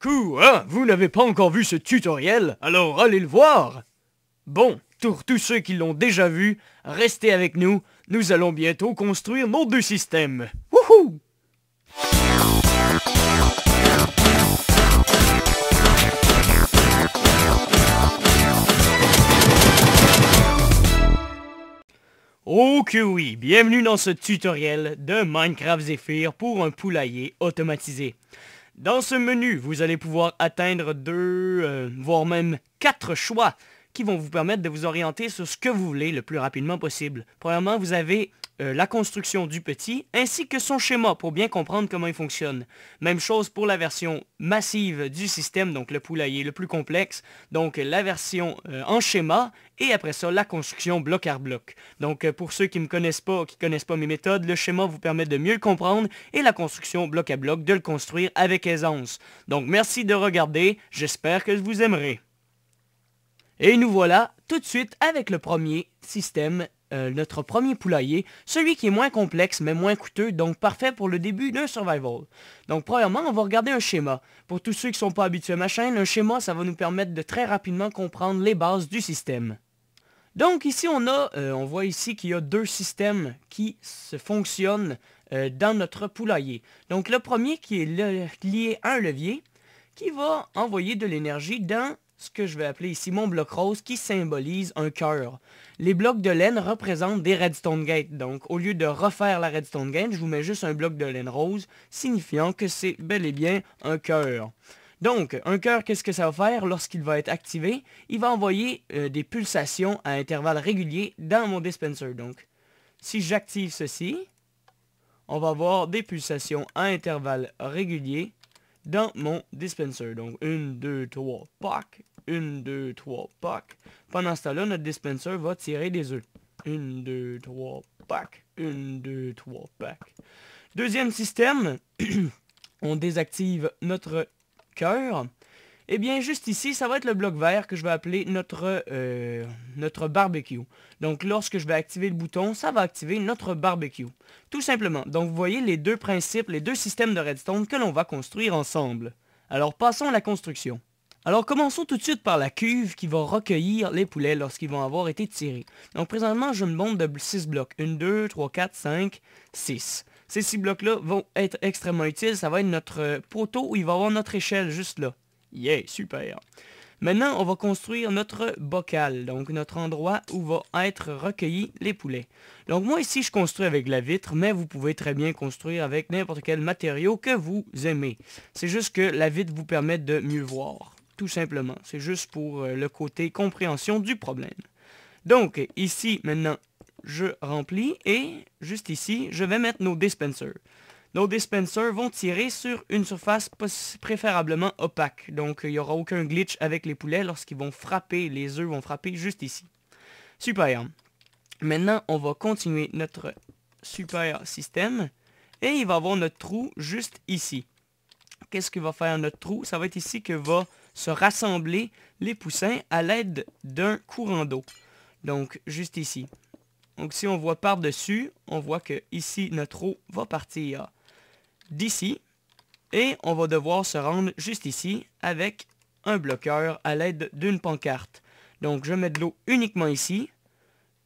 Quoi hein Vous n'avez pas encore vu ce tutoriel Alors allez le voir Bon, pour tous ceux qui l'ont déjà vu, restez avec nous, nous allons bientôt construire nos deux systèmes. Wouhou que oui, bienvenue dans ce tutoriel de Minecraft Zephyr pour un poulailler automatisé. Dans ce menu, vous allez pouvoir atteindre deux, euh, voire même quatre choix qui vont vous permettre de vous orienter sur ce que vous voulez le plus rapidement possible. Premièrement, vous avez euh, la construction du petit, ainsi que son schéma pour bien comprendre comment il fonctionne. Même chose pour la version massive du système, donc le poulailler le plus complexe, donc la version euh, en schéma, et après ça, la construction bloc à bloc. Donc euh, pour ceux qui ne me connaissent pas, qui connaissent pas mes méthodes, le schéma vous permet de mieux le comprendre, et la construction bloc à bloc, de le construire avec aisance. Donc merci de regarder, j'espère que je vous aimerez. Et nous voilà tout de suite avec le premier système euh, notre premier poulailler, celui qui est moins complexe mais moins coûteux, donc parfait pour le début d'un survival. Donc premièrement, on va regarder un schéma. Pour tous ceux qui ne sont pas habitués à ma chaîne, un schéma, ça va nous permettre de très rapidement comprendre les bases du système. Donc ici, on, a, euh, on voit ici qu'il y a deux systèmes qui se fonctionnent euh, dans notre poulailler. Donc le premier qui est lié à un levier qui va envoyer de l'énergie dans ce que je vais appeler ici mon bloc rose qui symbolise un cœur. Les blocs de laine représentent des redstone gates, donc au lieu de refaire la redstone gate, je vous mets juste un bloc de laine rose, signifiant que c'est bel et bien un cœur. Donc, un cœur, qu'est-ce que ça va faire lorsqu'il va être activé Il va envoyer euh, des pulsations à intervalles réguliers dans mon dispenser. Donc, si j'active ceci, on va avoir des pulsations à intervalles réguliers dans mon dispenser. Donc, 1, 2, 3, pack. 1, 2, 3, pack. Pendant ce temps-là, notre dispenser va tirer des œufs. 1, 2, 3, pack. 1, 2, 3, pack. Deuxième système, on désactive notre cœur. Eh bien, juste ici, ça va être le bloc vert que je vais appeler notre, euh, notre barbecue. Donc, lorsque je vais activer le bouton, ça va activer notre barbecue. Tout simplement. Donc, vous voyez les deux principes, les deux systèmes de redstone que l'on va construire ensemble. Alors, passons à la construction. Alors commençons tout de suite par la cuve qui va recueillir les poulets lorsqu'ils vont avoir été tirés. Donc présentement, j'ai une bombe de 6 blocs. 1, 2, 3, 4, 5, 6. Ces 6 blocs-là vont être extrêmement utiles. Ça va être notre euh, poteau où il va avoir notre échelle juste là. Yeah, super. Maintenant, on va construire notre bocal, donc notre endroit où vont être recueillis les poulets. Donc moi ici, je construis avec la vitre, mais vous pouvez très bien construire avec n'importe quel matériau que vous aimez. C'est juste que la vitre vous permet de mieux voir, tout simplement. C'est juste pour euh, le côté compréhension du problème. Donc ici, maintenant, je remplis et juste ici, je vais mettre nos dispensers nos dispensers vont tirer sur une surface préférablement opaque. Donc il n'y aura aucun glitch avec les poulets lorsqu'ils vont frapper, les œufs vont frapper juste ici. Super. Maintenant, on va continuer notre super système. Et il va avoir notre trou juste ici. Qu'est-ce que va faire notre trou? Ça va être ici que va se rassembler les poussins à l'aide d'un courant d'eau. Donc, juste ici. Donc, si on voit par-dessus, on voit que ici, notre trou va partir d'ici et on va devoir se rendre juste ici avec un bloqueur à l'aide d'une pancarte. Donc je mets de l'eau uniquement ici,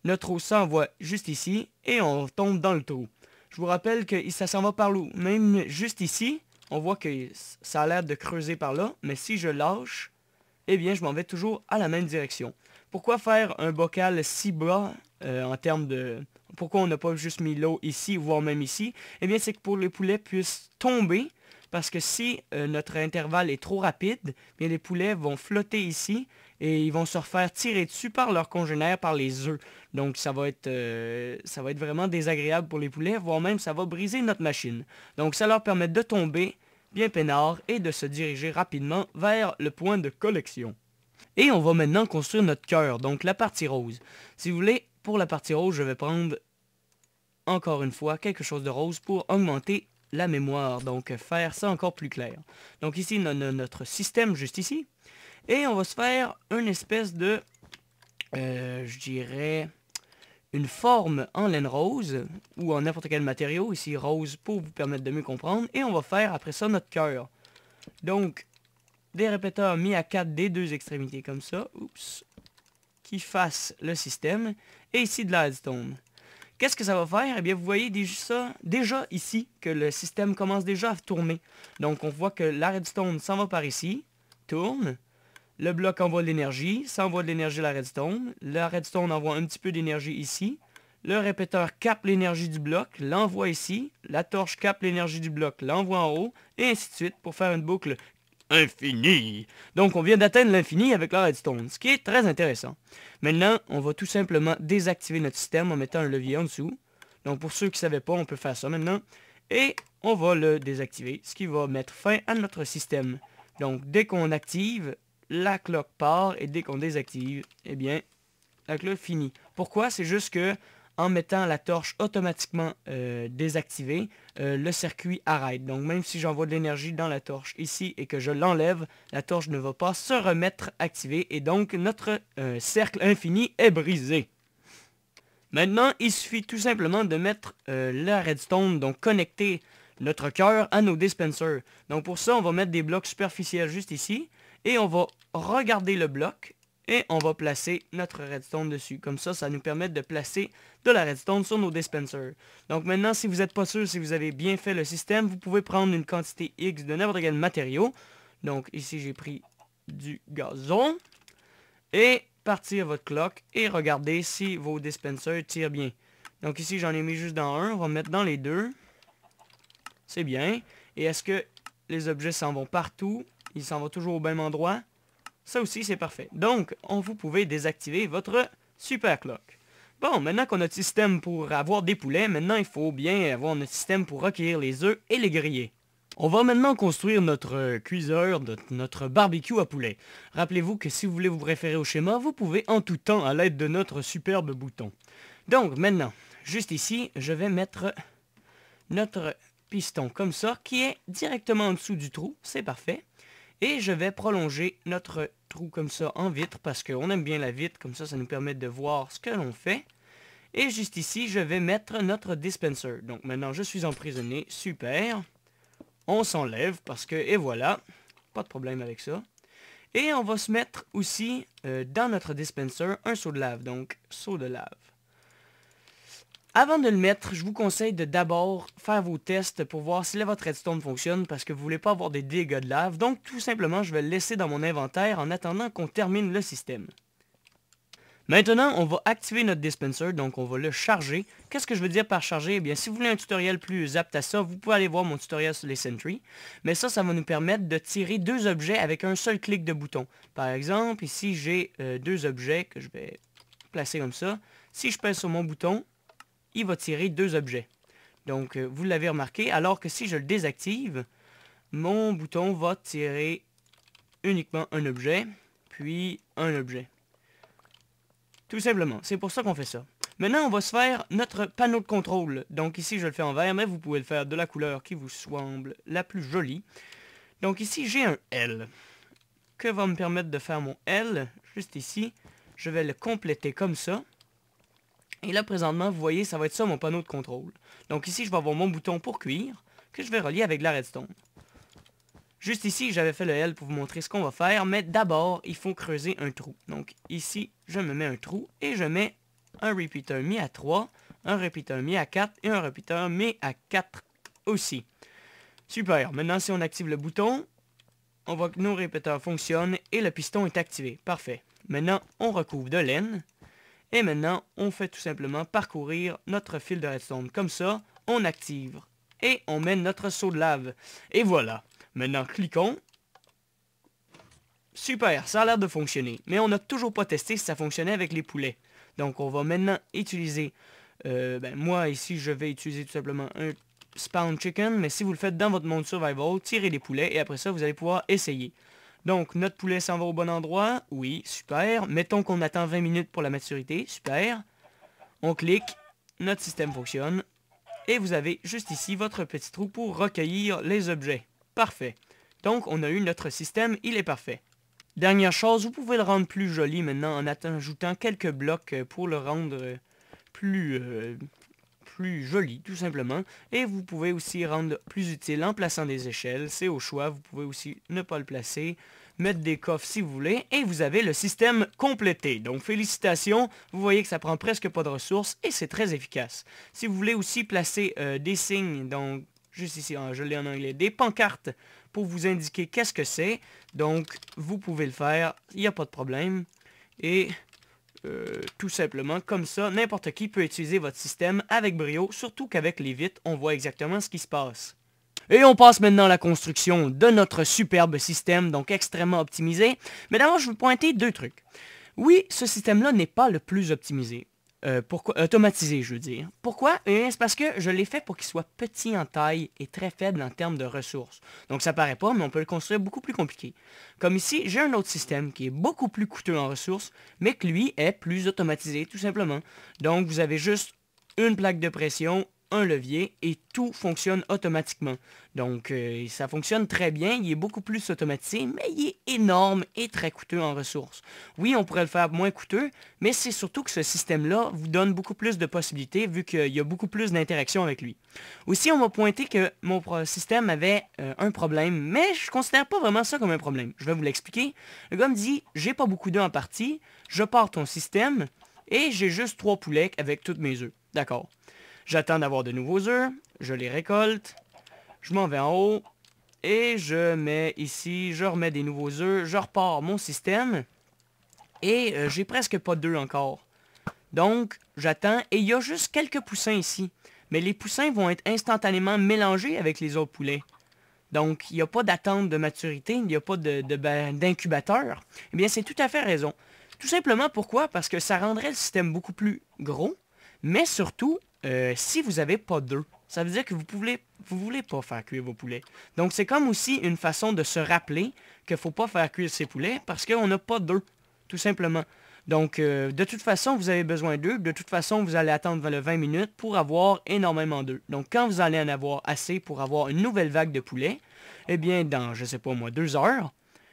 notre trou s'envoie juste ici et on tombe dans le trou. Je vous rappelle que ça s'en va par l'eau. Même juste ici, on voit que ça a l'air de creuser par là, mais si je lâche, eh bien je m'en vais toujours à la même direction. Pourquoi faire un bocal si bas euh, en termes de, pourquoi on n'a pas juste mis l'eau ici, voire même ici, eh bien c'est que pour les poulets puissent tomber, parce que si euh, notre intervalle est trop rapide, eh bien les poulets vont flotter ici et ils vont se refaire tirer dessus par leurs congénères, par les œufs. Donc ça va être, euh, ça va être vraiment désagréable pour les poulets, voire même ça va briser notre machine. Donc ça leur permet de tomber bien peinard et de se diriger rapidement vers le point de collection. Et on va maintenant construire notre cœur, donc la partie rose. Si vous voulez, pour la partie rose, je vais prendre encore une fois, quelque chose de rose pour augmenter la mémoire, donc faire ça encore plus clair. Donc ici, notre système juste ici, et on va se faire une espèce de, euh, je dirais, une forme en laine rose, ou en n'importe quel matériau, ici rose pour vous permettre de mieux comprendre, et on va faire après ça notre cœur. Donc, des répéteurs mis à 4 des deux extrémités comme ça, oups, qui fassent le système, et ici de l'headstone. Qu'est-ce que ça va faire? Eh bien, vous voyez déjà, déjà ici que le système commence déjà à tourner. Donc, on voit que la redstone s'en va par ici, tourne. Le bloc envoie de l'énergie, ça envoie de l'énergie à la redstone. La redstone envoie un petit peu d'énergie ici. Le répéteur capte l'énergie du bloc, l'envoie ici. La torche capte l'énergie du bloc, l'envoie en haut. Et ainsi de suite pour faire une boucle infini. Donc on vient d'atteindre l'infini avec la redstone, ce qui est très intéressant. Maintenant, on va tout simplement désactiver notre système en mettant un levier en dessous. Donc pour ceux qui ne savaient pas, on peut faire ça maintenant. Et on va le désactiver, ce qui va mettre fin à notre système. Donc dès qu'on active, la cloque part et dès qu'on désactive, eh bien, la cloque finit. Pourquoi C'est juste que en mettant la torche automatiquement euh, désactivée, euh, le circuit arrête. Donc même si j'envoie de l'énergie dans la torche ici et que je l'enlève, la torche ne va pas se remettre activée et donc notre euh, cercle infini est brisé. Maintenant, il suffit tout simplement de mettre la redstone, donc connecter notre cœur à nos dispensers. Donc pour ça, on va mettre des blocs superficiels juste ici et on va regarder le bloc et on va placer notre redstone dessus. Comme ça, ça nous permet de placer de la redstone sur nos dispensers. Donc maintenant, si vous n'êtes pas sûr si vous avez bien fait le système, vous pouvez prendre une quantité X de n'importe quel matériau. Donc ici, j'ai pris du gazon. Et partir votre clock et regarder si vos dispensers tirent bien. Donc ici, j'en ai mis juste dans un. On va mettre dans les deux. C'est bien. Et est-ce que les objets s'en vont partout? Ils s'en vont toujours au même endroit? Ça aussi, c'est parfait. Donc, on, vous pouvez désactiver votre super clock. Bon, maintenant qu'on a notre système pour avoir des poulets, maintenant il faut bien avoir notre système pour recueillir les œufs et les griller. On va maintenant construire notre cuiseur, notre barbecue à poulet. Rappelez-vous que si vous voulez vous référer au schéma, vous pouvez en tout temps à l'aide de notre superbe bouton. Donc maintenant, juste ici, je vais mettre notre piston comme ça, qui est directement en dessous du trou, c'est parfait. Et je vais prolonger notre trou comme ça en vitre parce qu'on aime bien la vitre, comme ça, ça nous permet de voir ce que l'on fait. Et juste ici, je vais mettre notre dispenser. Donc maintenant, je suis emprisonné. Super. On s'enlève parce que, et voilà, pas de problème avec ça. Et on va se mettre aussi euh, dans notre dispenser un seau de lave. Donc, seau de lave. Avant de le mettre, je vous conseille de d'abord faire vos tests pour voir si votre redstone fonctionne parce que vous ne voulez pas avoir des dégâts de lave. Donc tout simplement, je vais le laisser dans mon inventaire en attendant qu'on termine le système. Maintenant, on va activer notre dispenser, donc on va le charger. Qu'est-ce que je veux dire par charger Eh bien, si vous voulez un tutoriel plus apte à ça, vous pouvez aller voir mon tutoriel sur les Sentry. Mais ça, ça va nous permettre de tirer deux objets avec un seul clic de bouton. Par exemple, ici, j'ai euh, deux objets que je vais placer comme ça. Si je pèse sur mon bouton, il va tirer deux objets. Donc, euh, vous l'avez remarqué, alors que si je le désactive, mon bouton va tirer uniquement un objet, puis un objet. Tout simplement, c'est pour ça qu'on fait ça. Maintenant, on va se faire notre panneau de contrôle. Donc ici, je le fais en vert, mais vous pouvez le faire de la couleur qui vous semble la plus jolie. Donc ici, j'ai un L. Que va me permettre de faire mon L Juste ici, je vais le compléter comme ça. Et là, présentement, vous voyez, ça va être ça mon panneau de contrôle. Donc ici, je vais avoir mon bouton pour cuire, que je vais relier avec la redstone. Juste ici, j'avais fait le L pour vous montrer ce qu'on va faire, mais d'abord, il faut creuser un trou. Donc ici, je me mets un trou et je mets un repeater mis à 3, un repeater mis à 4 et un repeater mis à 4 aussi. Super, maintenant si on active le bouton, on voit que nos répéteurs fonctionnent et le piston est activé. Parfait. Maintenant, on recouvre de laine et maintenant, on fait tout simplement parcourir notre fil de redstone. Comme ça, on active et on met notre seau de lave. Et voilà. Maintenant, cliquons. Super, ça a l'air de fonctionner. Mais on n'a toujours pas testé si ça fonctionnait avec les poulets. Donc, on va maintenant utiliser... Euh, ben, moi, ici, je vais utiliser tout simplement un spawn chicken. Mais si vous le faites dans votre monde survival, tirez les poulets et après ça, vous allez pouvoir essayer. Donc, notre poulet s'en va au bon endroit. Oui, super. Mettons qu'on attend 20 minutes pour la maturité. Super. On clique. Notre système fonctionne. Et vous avez juste ici votre petit trou pour recueillir les objets. Parfait. Donc, on a eu notre système. Il est parfait. Dernière chose, vous pouvez le rendre plus joli maintenant en ajoutant quelques blocs pour le rendre plus... Euh, plus joli tout simplement. Et vous pouvez aussi rendre plus utile en plaçant des échelles, c'est au choix, vous pouvez aussi ne pas le placer, mettre des coffres si vous voulez, et vous avez le système complété. Donc félicitations, vous voyez que ça prend presque pas de ressources et c'est très efficace. Si vous voulez aussi placer euh, des signes, donc juste ici, je l'ai en anglais, des pancartes pour vous indiquer qu'est-ce que c'est, donc vous pouvez le faire, il n'y a pas de problème. Et euh, tout simplement, comme ça, n'importe qui peut utiliser votre système avec brio, surtout qu'avec les vitres, on voit exactement ce qui se passe. Et on passe maintenant à la construction de notre superbe système, donc extrêmement optimisé. Mais d'abord, je veux pointer deux trucs. Oui, ce système-là n'est pas le plus optimisé. Euh, pourquoi automatisé, je veux dire. Pourquoi euh, C'est parce que je l'ai fait pour qu'il soit petit en taille et très faible en termes de ressources. Donc ça paraît pas, mais on peut le construire beaucoup plus compliqué. Comme ici, j'ai un autre système qui est beaucoup plus coûteux en ressources, mais que lui est plus automatisé tout simplement. Donc vous avez juste une plaque de pression, un levier et tout fonctionne automatiquement. Donc euh, ça fonctionne très bien, il est beaucoup plus automatisé, mais il est énorme et très coûteux en ressources. Oui, on pourrait le faire moins coûteux, mais c'est surtout que ce système-là vous donne beaucoup plus de possibilités vu qu'il y a beaucoup plus d'interactions avec lui. Aussi, on va pointer que mon système avait euh, un problème, mais je considère pas vraiment ça comme un problème. Je vais vous l'expliquer. Le gars me dit, j'ai pas beaucoup d'œufs en partie, je pars ton système et j'ai juste trois poulets avec toutes mes œufs. D'accord. J'attends d'avoir de nouveaux œufs. Je les récolte. Je m'en vais en haut. Et je mets ici, je remets des nouveaux œufs. Je repars mon système. Et euh, j'ai presque pas d'œufs encore. Donc, j'attends. Et il y a juste quelques poussins ici. Mais les poussins vont être instantanément mélangés avec les autres poulets. Donc, il n'y a pas d'attente de maturité, il n'y a pas ben, d'incubateur. De, eh bien, c'est tout à fait raison. Tout simplement pourquoi? Parce que ça rendrait le système beaucoup plus gros, mais surtout, euh, si vous n'avez pas d'œufs, ça veut dire que vous pouvez, vous voulez pas faire cuire vos poulets. Donc c'est comme aussi une façon de se rappeler qu'il faut pas faire cuire ses poulets parce qu'on n'a pas d'œufs, tout simplement. Donc euh, de toute façon, vous avez besoin d'œufs. De toute façon, vous allez attendre 20 minutes pour avoir énormément d'œufs. Donc quand vous allez en avoir assez pour avoir une nouvelle vague de poulets, eh bien dans, je sais pas moi, deux heures,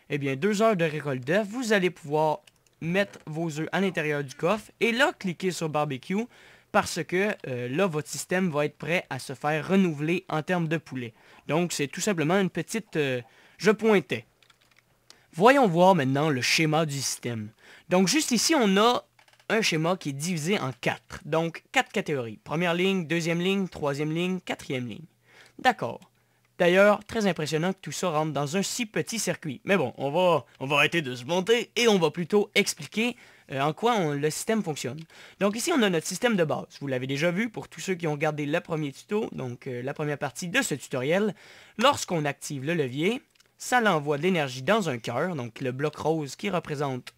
eh bien deux heures de récolte d'œufs, vous allez pouvoir mettre vos œufs à l'intérieur du coffre et là, cliquez sur barbecue parce que euh, là, votre système va être prêt à se faire renouveler en termes de poulet. Donc, c'est tout simplement une petite... Euh, je pointais. Voyons voir maintenant le schéma du système. Donc, juste ici, on a un schéma qui est divisé en quatre. Donc, quatre catégories. Première ligne, deuxième ligne, troisième ligne, quatrième ligne. D'accord. D'ailleurs, très impressionnant que tout ça rentre dans un si petit circuit. Mais bon, on va, on va arrêter de se monter et on va plutôt expliquer euh, en quoi le système fonctionne. Donc ici, on a notre système de base. Vous l'avez déjà vu pour tous ceux qui ont regardé le premier tuto, donc euh, la première partie de ce tutoriel. Lorsqu'on active le levier, ça l'envoie de l'énergie dans un cœur, donc le bloc rose qui représente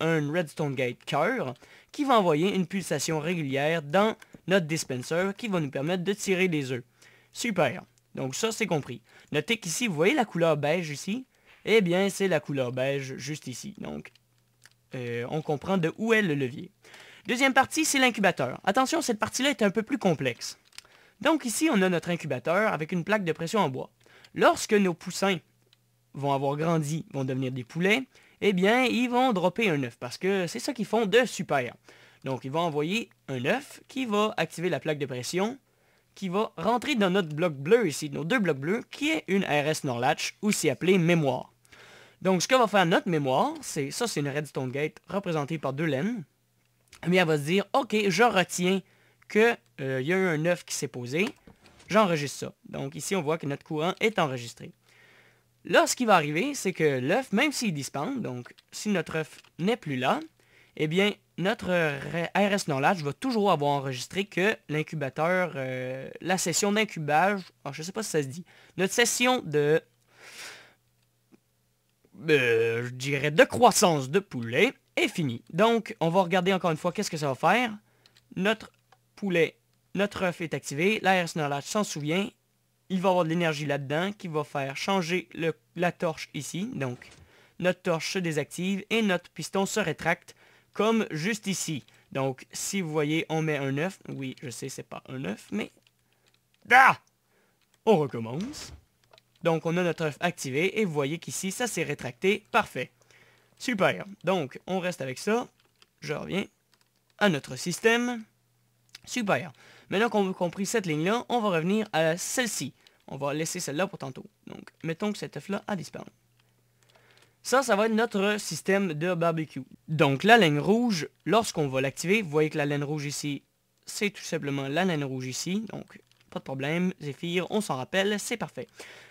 un redstone gate cœur, qui va envoyer une pulsation régulière dans notre dispenser qui va nous permettre de tirer des œufs. Super. Donc ça, c'est compris. Notez qu'ici, vous voyez la couleur beige ici? Eh bien, c'est la couleur beige juste ici. Donc, euh, on comprend de où est le levier. Deuxième partie, c'est l'incubateur. Attention, cette partie-là est un peu plus complexe. Donc ici, on a notre incubateur avec une plaque de pression en bois. Lorsque nos poussins vont avoir grandi, vont devenir des poulets, eh bien, ils vont dropper un œuf parce que c'est ça qu'ils font de super. Donc, ils vont envoyer un œuf qui va activer la plaque de pression qui va rentrer dans notre bloc bleu ici, nos deux blocs bleus, qui est une RS Norlatch, aussi appelée mémoire. Donc, ce que va faire notre mémoire, c'est ça, c'est une redstone gate représentée par deux laines. Mais elle va se dire, OK, je retiens qu'il euh, y a eu un œuf qui s'est posé. J'enregistre ça. Donc ici, on voit que notre courant est enregistré. Là, ce qui va arriver, c'est que l'œuf, même s'il dispense, donc si notre œuf n'est plus là, eh bien, notre RS non va toujours avoir enregistré que l'incubateur, euh, la session d'incubage, ah, je ne sais pas si ça se dit, notre session de euh, je dirais, de croissance de poulet est fini. Donc, on va regarder encore une fois qu'est-ce que ça va faire. Notre poulet, notre œuf est activé. L'air s'en souvient. Il va avoir de l'énergie là-dedans qui va faire changer la torche ici. Donc, notre torche se désactive et notre piston se rétracte comme juste ici. Donc, si vous voyez, on met un œuf. Oui, je sais, c'est pas un œuf, mais... da ah! On recommence. Donc, on a notre œuf activé et vous voyez qu'ici, ça s'est rétracté. Parfait. Super. Donc, on reste avec ça. Je reviens à notre système. Super. Maintenant qu'on a compris cette ligne-là, on va revenir à celle-ci. On va laisser celle-là pour tantôt. Donc, mettons que cet œuf-là a disparu. Ça, ça va être notre système de barbecue. Donc, la laine rouge, lorsqu'on va l'activer, vous voyez que la laine rouge ici, c'est tout simplement la laine rouge ici. Donc, pas de problème, Zephyr, on s'en rappelle, c'est parfait.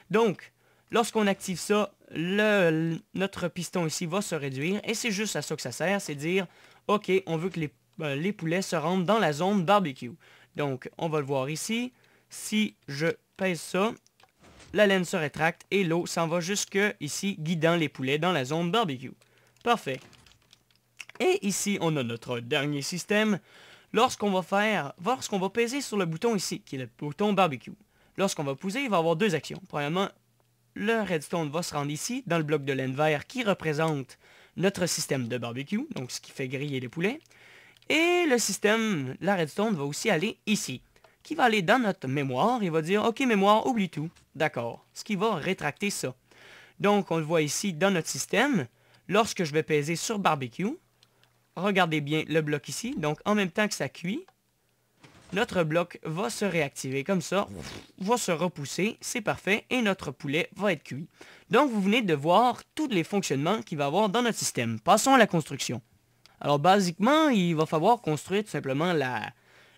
Donc, lorsqu'on active ça, notre piston ici va se réduire. Et c'est juste à ça que ça sert, c'est dire, OK, on veut que les, euh, les poulets se rendent dans la zone barbecue. Donc, on va le voir ici. Si je pèse ça, la laine se rétracte et l'eau s'en va jusque ici, guidant les poulets dans la zone barbecue. Parfait. Et ici, on a notre dernier système. Lorsqu'on va faire, lorsqu'on va peser sur le bouton ici, qui est le bouton barbecue, Lorsqu'on va pousser, il va avoir deux actions. Premièrement, le redstone va se rendre ici, dans le bloc de laine vert qui représente notre système de barbecue, donc ce qui fait griller les poulets. Et le système, la redstone, va aussi aller ici, qui va aller dans notre mémoire. Il va dire, OK, mémoire, oublie tout. D'accord. Ce qui va rétracter ça. Donc, on le voit ici dans notre système. Lorsque je vais peser sur barbecue, regardez bien le bloc ici. Donc, en même temps que ça cuit, notre bloc va se réactiver comme ça, va se repousser, c'est parfait, et notre poulet va être cuit. Donc vous venez de voir tous les fonctionnements qu'il va avoir dans notre système. Passons à la construction. Alors basiquement, il va falloir construire tout simplement la,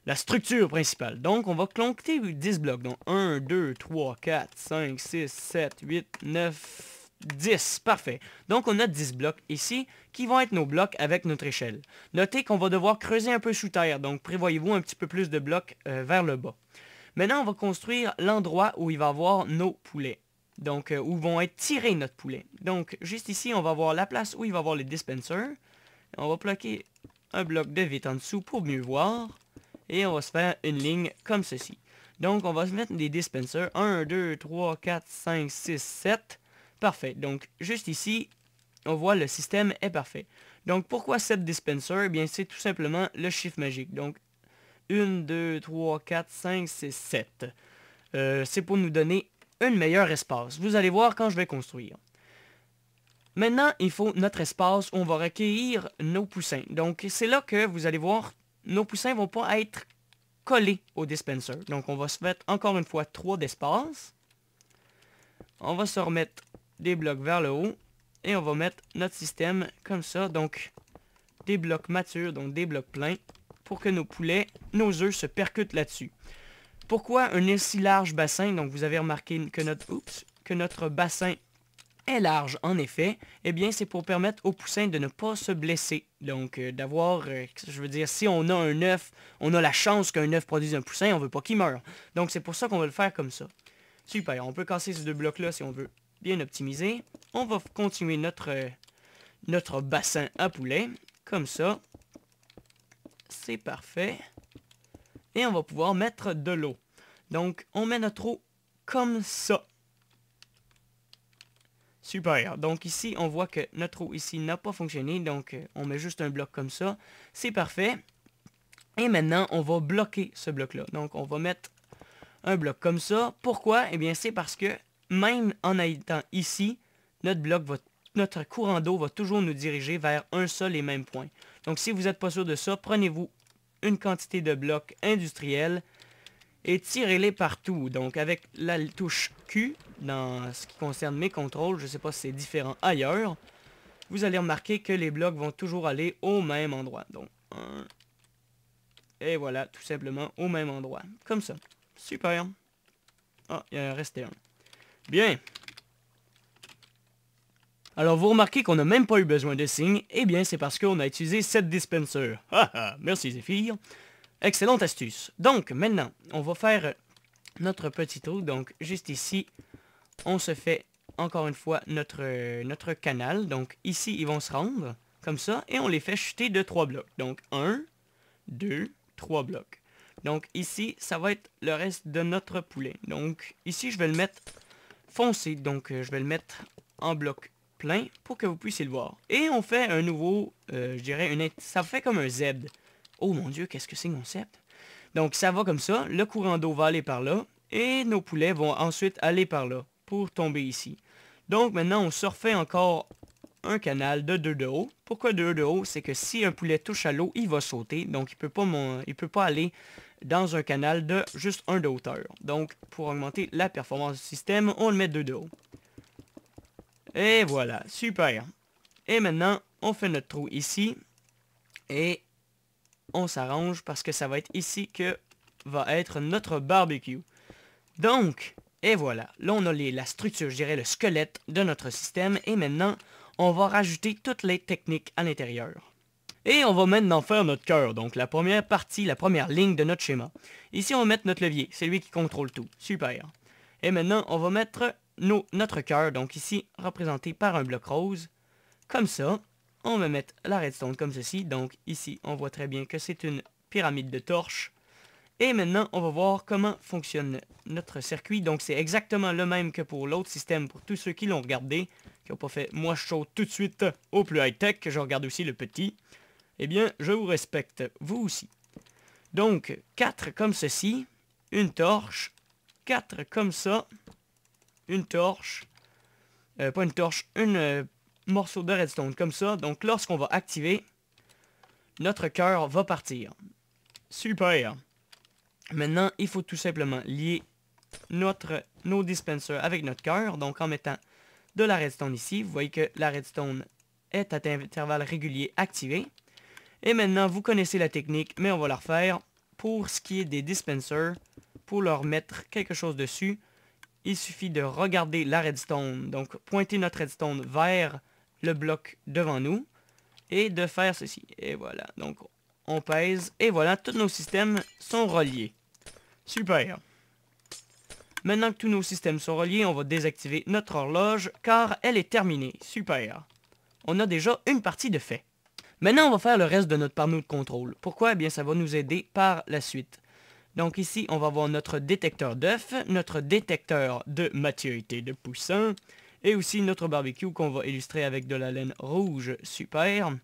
la structure principale. Donc, on va clonquer 10 blocs. Donc, 1, 2, 3, 4, 5, 6, 7, 8, 9, 10, parfait. Donc on a 10 blocs ici qui vont être nos blocs avec notre échelle. Notez qu'on va devoir creuser un peu sous terre, donc prévoyez-vous un petit peu plus de blocs euh, vers le bas. Maintenant on va construire l'endroit où il va y avoir nos poulets, donc euh, où vont être tirés notre poulet. Donc juste ici on va voir la place où il va y avoir les dispensers. On va bloquer un bloc de vite en dessous pour mieux voir. Et on va se faire une ligne comme ceci. Donc on va se mettre des dispensers, 1, 2, 3, 4, 5, 6, 7. Parfait. Donc, juste ici, on voit le système est parfait. Donc, pourquoi 7 dispensers Eh bien, c'est tout simplement le chiffre magique. Donc, 1, 2, 3, 4, 5, 6, 7. c'est pour nous donner un meilleur espace. Vous allez voir quand je vais construire. Maintenant, il faut notre espace où on va recueillir nos poussins. Donc, c'est là que vous allez voir, nos poussins ne vont pas être collés au dispenser. Donc, on va se mettre encore une fois 3 d'espace. On va se remettre des blocs vers le haut. Et on va mettre notre système comme ça, donc des blocs matures, donc des blocs pleins, pour que nos poulets, nos œufs se percutent là-dessus. Pourquoi un si large bassin Donc vous avez remarqué que notre, oops, que notre bassin est large en effet, eh bien c'est pour permettre aux poussins de ne pas se blesser. Donc euh, d'avoir, euh, je veux dire, si on a un œuf, on a la chance qu'un œuf produise un poussin, on veut pas qu'il meure. Donc c'est pour ça qu'on va le faire comme ça. Super, on peut casser ces deux blocs-là si on veut bien optimisé. On va continuer notre, euh, notre bassin à poulet. Comme ça. C'est parfait. Et on va pouvoir mettre de l'eau. Donc, on met notre eau comme ça. Super. Donc ici, on voit que notre eau ici n'a pas fonctionné. Donc, euh, on met juste un bloc comme ça. C'est parfait. Et maintenant, on va bloquer ce bloc-là. Donc, on va mettre un bloc comme ça. Pourquoi? Eh bien, c'est parce que même en étant ici, notre bloc notre courant d'eau va toujours nous diriger vers un seul et même point. Donc si vous n'êtes pas sûr de ça, prenez-vous une quantité de blocs industriels et tirez-les partout. Donc avec la touche Q, dans ce qui concerne mes contrôles, je ne sais pas si c'est différent ailleurs, vous allez remarquer que les blocs vont toujours aller au même endroit. Donc, Et voilà, tout simplement au même endroit. Comme ça. Super. Ah, il en resté un. Bien. Alors vous remarquez qu'on n'a même pas eu besoin de signes, eh bien c'est parce qu'on a utilisé cette dispenser. Ah, ah, merci Zephyr. Excellente astuce. Donc maintenant, on va faire notre petit trou. Donc juste ici, on se fait encore une fois notre, notre canal. Donc ici, ils vont se rendre comme ça et on les fait chuter de trois blocs. Donc un, deux, trois blocs. Donc ici, ça va être le reste de notre poulet. Donc ici, je vais le mettre foncé, donc euh, je vais le mettre en bloc plein pour que vous puissiez le voir. Et on fait un nouveau, euh, je dirais, une, ça fait comme un Z. Oh mon dieu, qu'est-ce que c'est concept Donc ça va comme ça, le courant d'eau va aller par là, et nos poulets vont ensuite aller par là, pour tomber ici. Donc maintenant, on surfait encore un canal de 2 de haut. Pourquoi 2 de haut C'est que si un poulet touche à l'eau, il va sauter, donc il peut, pas, il peut pas aller dans un canal de juste un de hauteur. Donc, pour augmenter la performance du système, on le met de haut. Et voilà, super. Et maintenant, on fait notre trou ici. Et on s'arrange parce que ça va être ici que va être notre barbecue. Donc, et voilà. Là, on a la structure, je dirais le squelette de notre système. Et maintenant, on va rajouter toutes les techniques à l'intérieur. Et on va maintenant faire notre cœur, donc la première partie, la première ligne de notre schéma. Ici, on va mettre notre levier, c'est lui qui contrôle tout. Super. Et maintenant, on va mettre notre cœur, donc ici, représenté par un bloc rose, comme ça. On va mettre la redstone comme ceci, donc ici, on voit très bien que c'est une pyramide de torches. Et maintenant, on va voir comment fonctionne notre circuit. Donc, c'est exactement le même que pour l'autre système, pour tous ceux qui l'ont regardé, qui n'ont pas fait « moins chaud tout de suite au plus high-tech », je regarde aussi le petit eh bien, je vous respecte, vous aussi. Donc, 4 comme ceci, une torche, 4 comme ça, une torche, euh, pas une torche, un euh, morceau de redstone comme ça. Donc, lorsqu'on va activer, notre cœur va partir. Super. Maintenant, il faut tout simplement lier notre, nos dispensers avec notre cœur. Donc, en mettant de la redstone ici, vous voyez que la redstone est à intervalle régulier activée. Et maintenant, vous connaissez la technique, mais on va la refaire. Pour ce qui est des dispensers, pour leur mettre quelque chose dessus, il suffit de regarder la redstone, donc pointer notre redstone vers le bloc devant nous, et de faire ceci. Et voilà, donc on pèse, et voilà, tous nos systèmes sont reliés. Super Maintenant que tous nos systèmes sont reliés, on va désactiver notre horloge, car elle est terminée. Super On a déjà une partie de fait. Maintenant, on va faire le reste de notre panneau de contrôle. Pourquoi? Eh bien, ça va nous aider par la suite. Donc ici, on va avoir notre détecteur d'œufs, notre détecteur de maturité de poussin, et aussi notre barbecue qu'on va illustrer avec de la laine rouge super,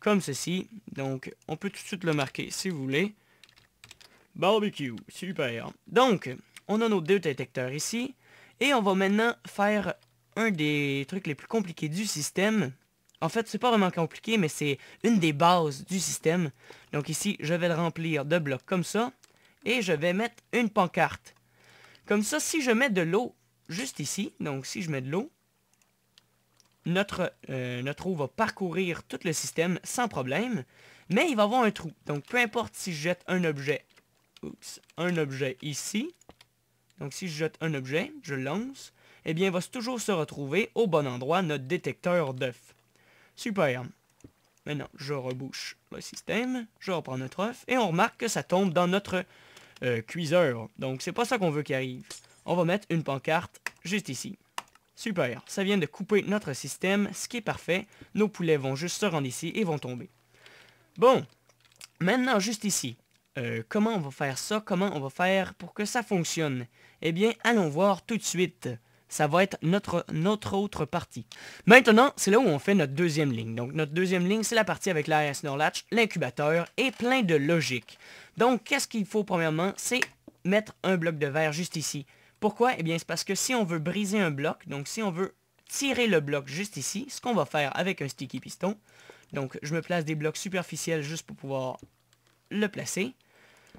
comme ceci. Donc, on peut tout de suite le marquer si vous voulez. Barbecue, super. Donc, on a nos deux détecteurs ici, et on va maintenant faire un des trucs les plus compliqués du système, en fait, c'est pas vraiment compliqué, mais c'est une des bases du système. Donc ici, je vais le remplir de blocs comme ça, et je vais mettre une pancarte. Comme ça, si je mets de l'eau juste ici, donc si je mets de l'eau, notre, euh, notre eau va parcourir tout le système sans problème, mais il va avoir un trou. Donc peu importe si je jette un objet, un objet ici, donc si je jette un objet, je lance, eh bien il va toujours se retrouver au bon endroit notre détecteur d'œufs. Super. Maintenant, je rebouche le système. Je reprends notre œuf. Et on remarque que ça tombe dans notre euh, cuiseur. Donc, c'est pas ça qu'on veut qu'il arrive. On va mettre une pancarte juste ici. Super. Ça vient de couper notre système, ce qui est parfait. Nos poulets vont juste se rendre ici et vont tomber. Bon. Maintenant, juste ici. Euh, comment on va faire ça? Comment on va faire pour que ça fonctionne? Eh bien, allons voir tout de suite ça va être notre, autre partie. Maintenant, c'est là où on fait notre deuxième ligne. Donc, notre deuxième ligne, c'est la partie avec l'AS Norlatch, l'incubateur et plein de logique. Donc, qu'est-ce qu'il faut premièrement? C'est mettre un bloc de verre juste ici. Pourquoi? Eh bien, c'est parce que si on veut briser un bloc, donc si on veut tirer le bloc juste ici, ce qu'on va faire avec un sticky piston, donc je me place des blocs superficiels juste pour pouvoir le placer.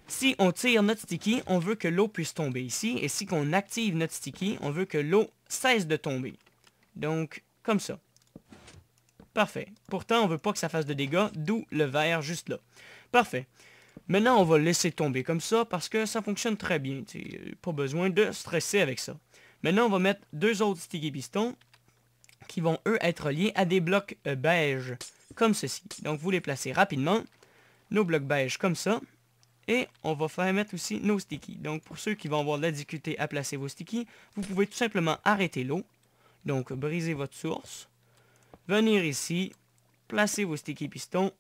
Si on tire notre sticky, on veut que l'eau puisse tomber ici. Et si on active notre sticky, on veut que l'eau cesse de tomber. Donc, comme ça. Parfait. Pourtant, on ne veut pas que ça fasse de dégâts, d'où le verre juste là. Parfait. Maintenant, on va le laisser tomber comme ça parce que ça fonctionne très bien. pas besoin de stresser avec ça. Maintenant, on va mettre deux autres sticky pistons qui vont, eux, être liés à des blocs euh, beige comme ceci. Donc, vous les placez rapidement. Nos blocs beige comme ça. Et on va faire mettre aussi nos sticky Donc pour ceux qui vont avoir de la difficulté à placer vos sticky vous pouvez tout simplement arrêter l'eau. Donc briser votre source. Venir ici, placer vos sticky pistons,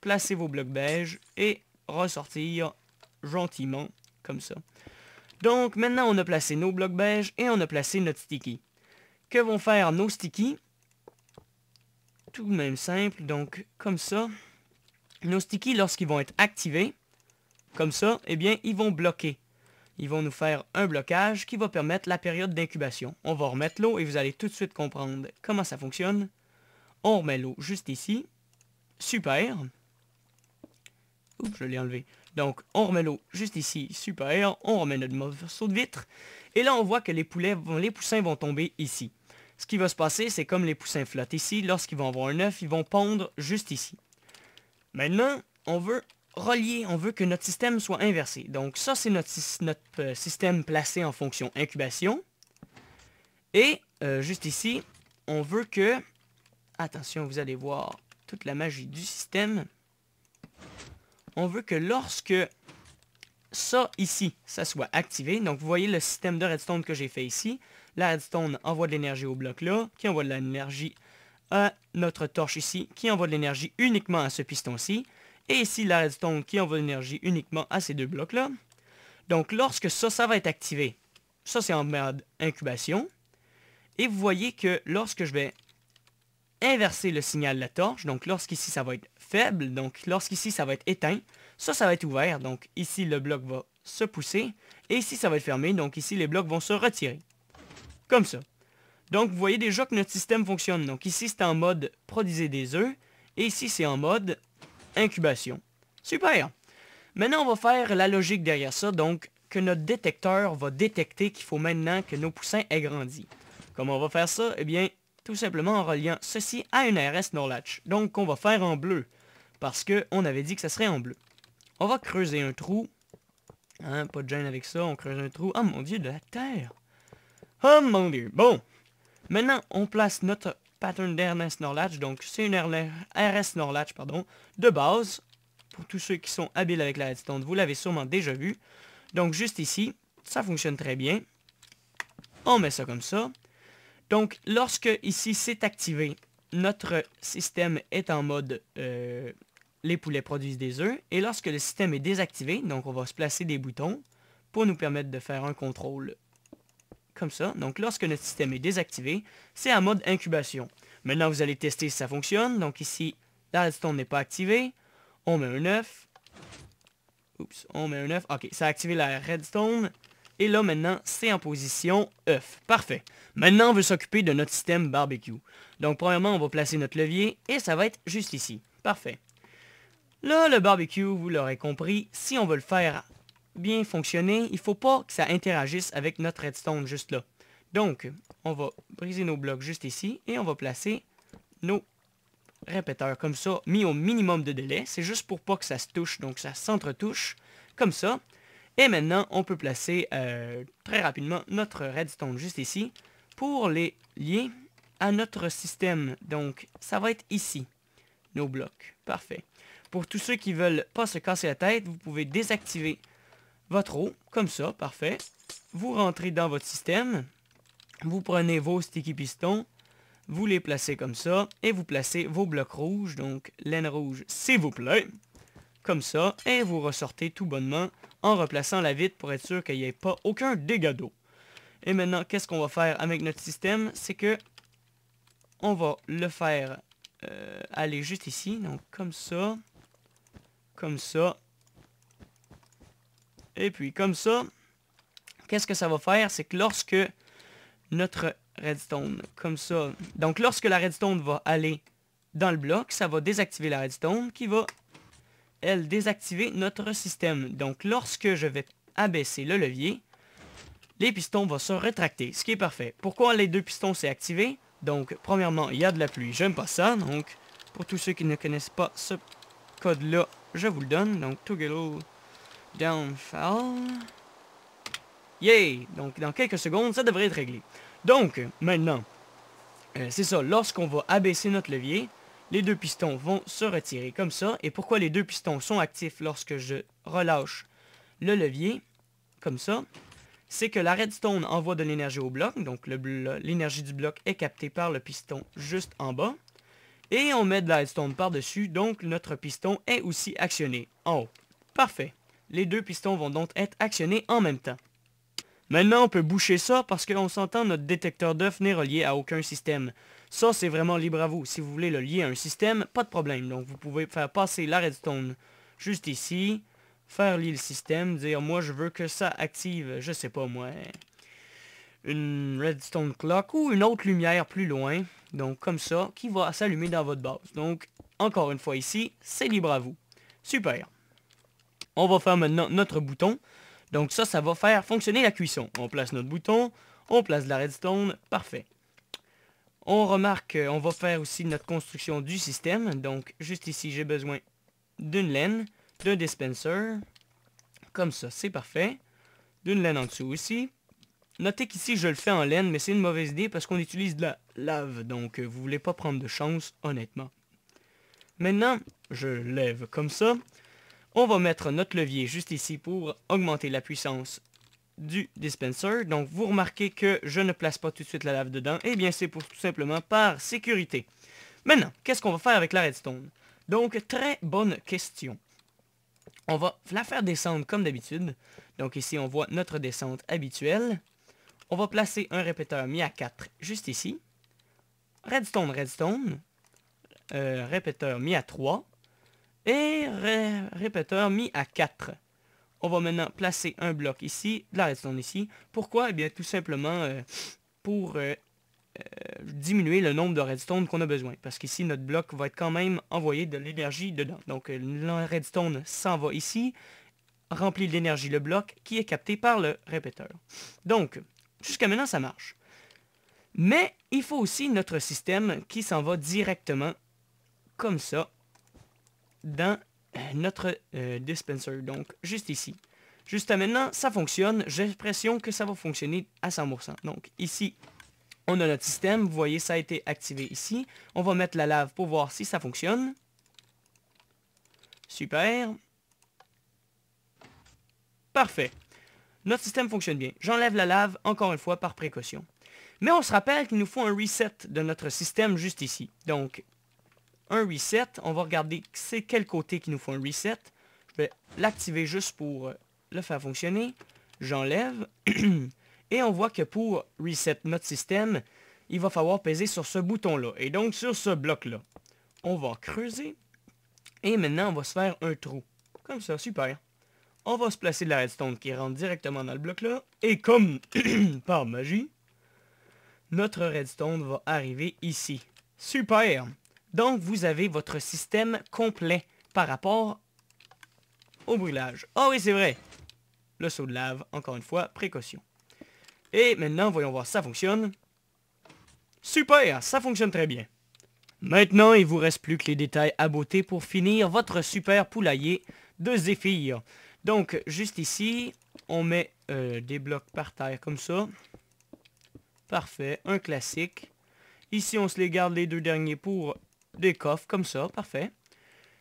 placer vos blocs beige et ressortir gentiment comme ça. Donc maintenant on a placé nos blocs beige et on a placé notre sticky. Que vont faire nos sticky Tout de même simple, donc comme ça. Nos sticky lorsqu'ils vont être activés, comme ça, eh bien, ils vont bloquer. Ils vont nous faire un blocage qui va permettre la période d'incubation. On va remettre l'eau et vous allez tout de suite comprendre comment ça fonctionne. On remet l'eau juste ici. Super. Oups, je l'ai enlevé. Donc, on remet l'eau juste ici. Super. On remet notre morceau de vitre. Et là, on voit que les, poulets les poussins vont tomber ici. Ce qui va se passer, c'est comme les poussins flottent ici, lorsqu'ils vont avoir un œuf, ils vont pondre juste ici. Maintenant, on veut relier, on veut que notre système soit inversé. Donc ça, c'est notre, euh, système placé en fonction incubation. Et euh, juste ici, on veut que... Attention, vous allez voir toute la magie du système. On veut que lorsque ça ici, ça soit activé. Donc vous voyez le système de redstone que j'ai fait ici. La redstone envoie de l'énergie au bloc là, qui envoie de l'énergie à notre torche ici, qui envoie de l'énergie uniquement à ce piston-ci. Et ici, la redstone qui envoie l'énergie uniquement à ces deux blocs-là. Donc, lorsque ça, ça va être activé, ça, c'est en mode incubation. Et vous voyez que lorsque je vais inverser le signal de la torche, donc lorsqu'ici, ça va être faible, donc lorsqu'ici, ça va être éteint, ça, ça va être ouvert. Donc, ici, le bloc va se pousser. Et ici, ça va être fermé. Donc, ici, les blocs vont se retirer. Comme ça. Donc, vous voyez déjà que notre système fonctionne. Donc, ici, c'est en mode produisez des œufs. Et ici, c'est en mode incubation. Super! Maintenant, on va faire la logique derrière ça, donc que notre détecteur va détecter qu'il faut maintenant que nos poussins aient grandi. Comment on va faire ça? Eh bien, tout simplement en reliant ceci à une RS Norlatch, donc on va faire en bleu, parce qu'on avait dit que ça serait en bleu. On va creuser un trou. Hein, pas de gêne avec ça, on creuse un trou. Oh mon dieu, de la terre! Oh mon dieu! Bon! Maintenant, on place notre pattern d'RS Norlatch. Donc, c'est une RS Norlatch pardon, de base. Pour tous ceux qui sont habiles avec la redstone, vous l'avez sûrement déjà vu. Donc, juste ici, ça fonctionne très bien. On met ça comme ça. Donc, lorsque ici c'est activé, notre système est en mode euh, les poulets produisent des œufs. Et lorsque le système est désactivé, donc on va se placer des boutons pour nous permettre de faire un contrôle comme ça. Donc lorsque notre système est désactivé, c'est en mode incubation. Maintenant, vous allez tester si ça fonctionne. Donc ici, la redstone n'est pas activée. On met un œuf. Oups, on met un œuf. Ok, ça a activé la redstone. Et là, maintenant, c'est en position œuf. Parfait. Maintenant, on veut s'occuper de notre système barbecue. Donc, premièrement, on va placer notre levier et ça va être juste ici. Parfait. Là, le barbecue, vous l'aurez compris, si on veut le faire bien fonctionner, il faut pas que ça interagisse avec notre redstone juste là. Donc, on va briser nos blocs juste ici et on va placer nos répéteurs comme ça, mis au minimum de délai. C'est juste pour pas que ça se touche, donc ça s'entretouche comme ça. Et maintenant, on peut placer euh, très rapidement notre redstone juste ici pour les lier à notre système. Donc, ça va être ici, nos blocs. Parfait. Pour tous ceux qui veulent pas se casser la tête, vous pouvez désactiver votre eau, comme ça, parfait. Vous rentrez dans votre système, vous prenez vos sticky pistons, vous les placez comme ça, et vous placez vos blocs rouges, donc laine rouge s'il vous plaît, comme ça, et vous ressortez tout bonnement en replaçant la vitre pour être sûr qu'il n'y ait pas aucun dégât d'eau. Et maintenant, qu'est-ce qu'on va faire avec notre système C'est que on va le faire euh, aller juste ici, donc comme ça, comme ça, et puis comme ça, qu'est-ce que ça va faire? C'est que lorsque notre redstone, comme ça, donc lorsque la redstone va aller dans le bloc, ça va désactiver la redstone qui va, elle, désactiver notre système. Donc lorsque je vais abaisser le levier, les pistons vont se rétracter, ce qui est parfait. Pourquoi les deux pistons s'est activés Donc, premièrement, il y a de la pluie, j'aime pas ça. Donc, pour tous ceux qui ne connaissent pas ce code-là, je vous le donne. Donc, toggle Downfall. Yay! Donc, dans quelques secondes, ça devrait être réglé. Donc, maintenant, euh, c'est ça. Lorsqu'on va abaisser notre levier, les deux pistons vont se retirer comme ça. Et pourquoi les deux pistons sont actifs lorsque je relâche le levier, comme ça, c'est que la redstone envoie de l'énergie au bloc. Donc, l'énergie du bloc est captée par le piston juste en bas. Et on met de la redstone par-dessus, donc notre piston est aussi actionné en haut. Parfait. Les deux pistons vont donc être actionnés en même temps. Maintenant, on peut boucher ça parce qu'on s'entend notre détecteur d'œuf n'est relié à aucun système. Ça, c'est vraiment libre à vous. Si vous voulez le lier à un système, pas de problème. Donc, vous pouvez faire passer la redstone juste ici, faire lier le système, dire « Moi, je veux que ça active, je sais pas moi, une redstone clock ou une autre lumière plus loin, donc comme ça, qui va s'allumer dans votre base. Donc, encore une fois ici, c'est libre à vous. Super on va faire maintenant notre bouton. Donc ça, ça va faire fonctionner la cuisson. On place notre bouton, on place de la redstone, parfait. On remarque, euh, on va faire aussi notre construction du système. Donc juste ici, j'ai besoin d'une laine, d'un dispenser. Comme ça, c'est parfait. D'une laine en dessous aussi. Notez qu'ici, je le fais en laine, mais c'est une mauvaise idée parce qu'on utilise de la lave. Donc euh, vous voulez pas prendre de chance, honnêtement. Maintenant, je lève comme ça. On va mettre notre levier juste ici pour augmenter la puissance du dispenser. Donc, vous remarquez que je ne place pas tout de suite la lave dedans. Eh bien, c'est pour tout simplement par sécurité. Maintenant, qu'est-ce qu'on va faire avec la redstone Donc, très bonne question. On va la faire descendre comme d'habitude. Donc ici, on voit notre descente habituelle. On va placer un répéteur mis à 4 juste ici. Redstone, redstone. Euh, répéteur mis à 3 et répéteur mis à 4. On va maintenant placer un bloc ici, de la redstone ici. Pourquoi Eh bien, tout simplement euh, pour euh, euh, diminuer le nombre de redstone qu'on a besoin. Parce qu'ici, notre bloc va être quand même envoyé de l'énergie dedans. Donc, la redstone s'en va ici, remplit l'énergie le bloc, qui est capté par le répéteur. Donc, jusqu'à maintenant, ça marche. Mais, il faut aussi notre système qui s'en va directement, comme ça, dans euh, notre euh, dispenser, donc juste ici. Juste maintenant, ça fonctionne. J'ai l'impression que ça va fonctionner à 100%. Donc ici, on a notre système. Vous voyez, ça a été activé ici. On va mettre la lave pour voir si ça fonctionne. Super. Parfait. Notre système fonctionne bien. J'enlève la lave, encore une fois, par précaution. Mais on se rappelle qu'il nous faut un reset de notre système juste ici. Donc, un reset. On va regarder c'est quel côté qui nous faut un reset. Je vais l'activer juste pour euh, le faire fonctionner. J'enlève. et on voit que pour reset notre système, il va falloir peser sur ce bouton-là. Et donc sur ce bloc-là. On va creuser. Et maintenant, on va se faire un trou. Comme ça, super. On va se placer de la redstone qui rentre directement dans le bloc-là. Et comme par magie, notre redstone va arriver ici. Super donc, vous avez votre système complet par rapport au brûlage. Ah oh, oui, c'est vrai. Le saut de lave, encore une fois, précaution. Et maintenant, voyons voir ça fonctionne. Super, ça fonctionne très bien. Maintenant, il vous reste plus que les détails à beauté pour finir votre super poulailler de Zéphyr. Donc, juste ici, on met euh, des blocs par terre comme ça. Parfait, un classique. Ici, on se les garde les deux derniers pour des coffres comme ça, parfait.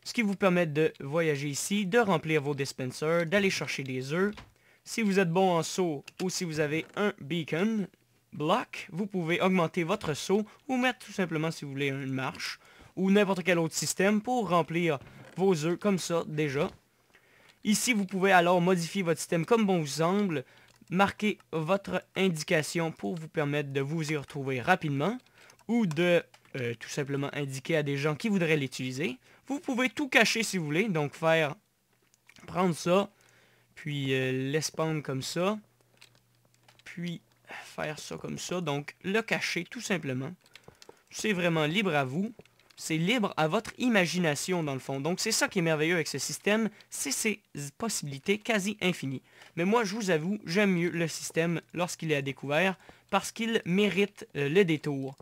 Ce qui vous permet de voyager ici, de remplir vos dispensers, d'aller chercher des œufs. Si vous êtes bon en saut ou si vous avez un beacon block, vous pouvez augmenter votre saut ou mettre tout simplement si vous voulez une marche ou n'importe quel autre système pour remplir vos œufs comme ça déjà. Ici, vous pouvez alors modifier votre système comme bon vous semble, marquer votre indication pour vous permettre de vous y retrouver rapidement ou de euh, tout simplement indiquer à des gens qui voudraient l'utiliser. Vous pouvez tout cacher si vous voulez, donc faire prendre ça, puis euh, l'espandre comme ça, puis faire ça comme ça, donc le cacher tout simplement. C'est vraiment libre à vous, c'est libre à votre imagination dans le fond. Donc c'est ça qui est merveilleux avec ce système, c'est ses possibilités quasi infinies. Mais moi je vous avoue, j'aime mieux le système lorsqu'il est à découvert, parce qu'il mérite euh, le détour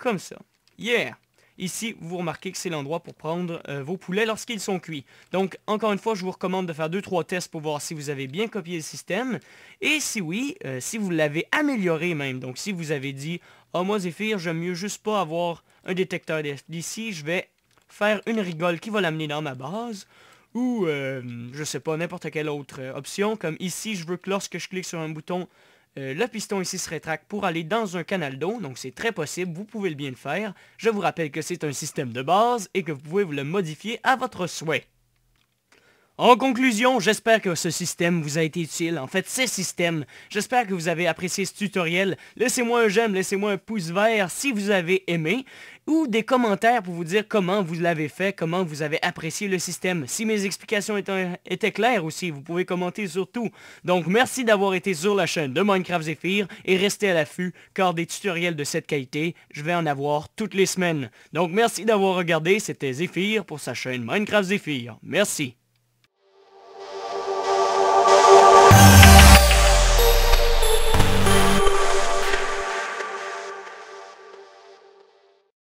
comme ça. Yeah Ici, vous remarquez que c'est l'endroit pour prendre euh, vos poulets lorsqu'ils sont cuits. Donc, encore une fois, je vous recommande de faire 2-3 tests pour voir si vous avez bien copié le système. Et si oui, euh, si vous l'avez amélioré même. Donc, si vous avez dit « Ah, moi, Zephyr, j'aime mieux juste pas avoir un détecteur d'ici, je vais faire une rigole qui va l'amener dans ma base. » Ou, euh, je sais pas, n'importe quelle autre option. Comme ici, je veux que lorsque je clique sur un bouton euh, le piston ici se rétracte pour aller dans un canal d'eau, donc c'est très possible, vous pouvez le bien le faire. Je vous rappelle que c'est un système de base et que vous pouvez vous le modifier à votre souhait. En conclusion, j'espère que ce système vous a été utile. En fait, ces systèmes, j'espère que vous avez apprécié ce tutoriel. Laissez-moi un j'aime, laissez-moi un pouce vert si vous avez aimé ou des commentaires pour vous dire comment vous l'avez fait, comment vous avez apprécié le système. Si mes explications étaient, claires aussi, vous pouvez commenter sur tout. Donc merci d'avoir été sur la chaîne de Minecraft Zephyr et restez à l'affût car des tutoriels de cette qualité, je vais en avoir toutes les semaines. Donc merci d'avoir regardé, c'était Zephyr pour sa chaîne Minecraft Zephyr. Merci.